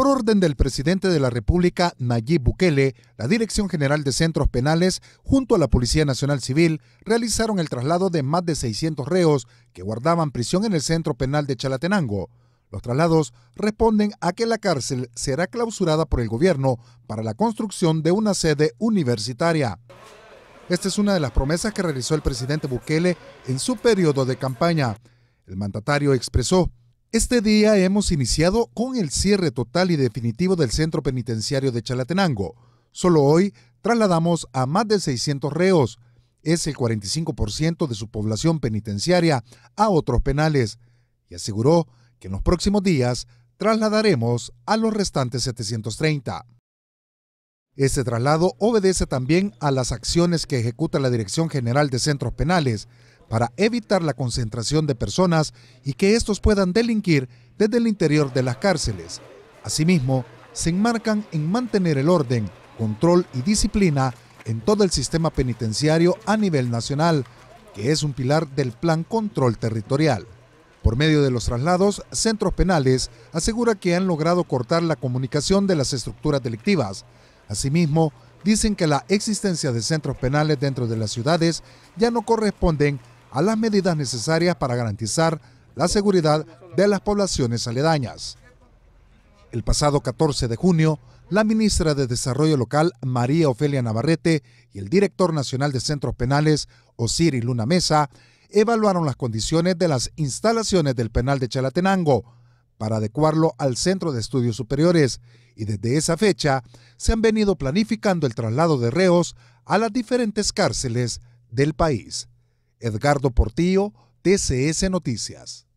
Por orden del presidente de la República, Nayib Bukele, la Dirección General de Centros Penales, junto a la Policía Nacional Civil, realizaron el traslado de más de 600 reos que guardaban prisión en el Centro Penal de Chalatenango. Los traslados responden a que la cárcel será clausurada por el gobierno para la construcción de una sede universitaria. Esta es una de las promesas que realizó el presidente Bukele en su periodo de campaña. El mandatario expresó este día hemos iniciado con el cierre total y definitivo del centro penitenciario de Chalatenango. Solo hoy trasladamos a más de 600 reos, es el 45% de su población penitenciaria, a otros penales y aseguró que en los próximos días trasladaremos a los restantes 730. Este traslado obedece también a las acciones que ejecuta la Dirección General de Centros Penales para evitar la concentración de personas y que estos puedan delinquir desde el interior de las cárceles. Asimismo, se enmarcan en mantener el orden, control y disciplina en todo el sistema penitenciario a nivel nacional, que es un pilar del Plan Control Territorial. Por medio de los traslados, centros penales asegura que han logrado cortar la comunicación de las estructuras delictivas. Asimismo, dicen que la existencia de centros penales dentro de las ciudades ya no corresponden a las medidas necesarias para garantizar la seguridad de las poblaciones aledañas. El pasado 14 de junio, la ministra de Desarrollo Local, María Ofelia Navarrete, y el director nacional de centros penales, Osiri Luna Mesa, evaluaron las condiciones de las instalaciones del penal de Chalatenango para adecuarlo al Centro de Estudios Superiores y desde esa fecha se han venido planificando el traslado de reos a las diferentes cárceles del país. Edgardo Portillo, TCS Noticias.